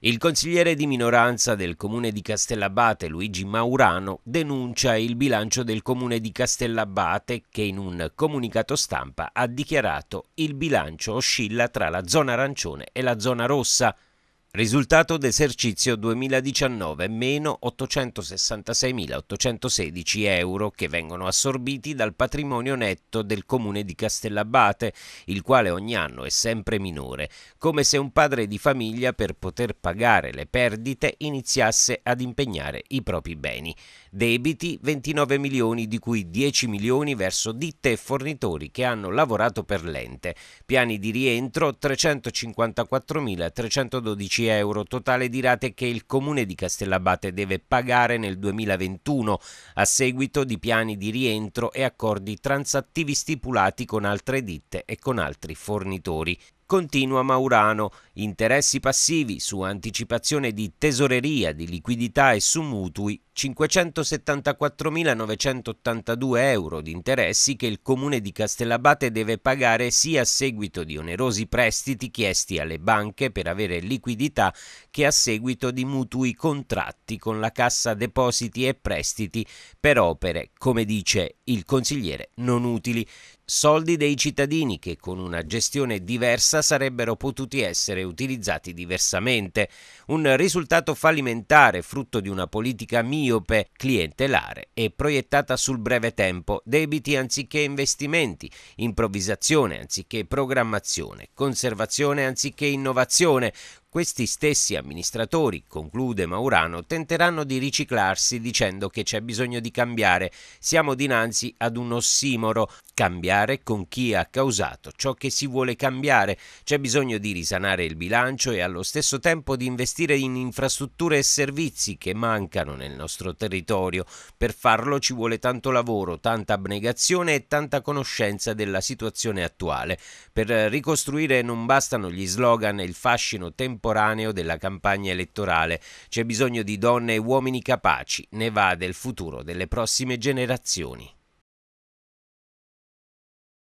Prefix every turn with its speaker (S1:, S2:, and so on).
S1: Il consigliere di minoranza del comune di Castellabate, Luigi Maurano, denuncia il bilancio del comune di Castellabate che in un comunicato stampa ha dichiarato il bilancio oscilla tra la zona arancione e la zona rossa, Risultato d'esercizio 2019 meno 866.816 euro che vengono assorbiti dal patrimonio netto del comune di Castellabate, il quale ogni anno è sempre minore, come se un padre di famiglia per poter pagare le perdite iniziasse ad impegnare i propri beni. Debiti 29 milioni di cui 10 milioni verso ditte e fornitori che hanno lavorato per l'ente. Piani di rientro 354.312 euro euro totale di rate che il comune di Castellabate deve pagare nel 2021 a seguito di piani di rientro e accordi transattivi stipulati con altre ditte e con altri fornitori. Continua Maurano interessi passivi su anticipazione di tesoreria, di liquidità e su mutui 574.982 euro di interessi che il comune di Castellabate deve pagare sia a seguito di onerosi prestiti chiesti alle banche per avere liquidità che a seguito di mutui contratti con la Cassa Depositi e Prestiti per opere, come dice il consigliere, non utili. Soldi dei cittadini che con una gestione diversa sarebbero potuti essere utilizzati diversamente, un risultato fallimentare frutto di una politica miope, clientelare e proiettata sul breve tempo, debiti anziché investimenti, improvvisazione anziché programmazione, conservazione anziché innovazione, questi stessi amministratori, conclude Maurano, tenteranno di riciclarsi dicendo che c'è bisogno di cambiare. Siamo dinanzi ad un ossimoro. Cambiare con chi ha causato ciò che si vuole cambiare. C'è bisogno di risanare il bilancio e allo stesso tempo di investire in infrastrutture e servizi che mancano nel nostro territorio. Per farlo ci vuole tanto lavoro, tanta abnegazione e tanta conoscenza della situazione attuale. Per ricostruire non bastano gli slogan e il fascino temporale contemporaneo della campagna elettorale. C'è bisogno di donne e uomini capaci, ne va del futuro delle prossime generazioni.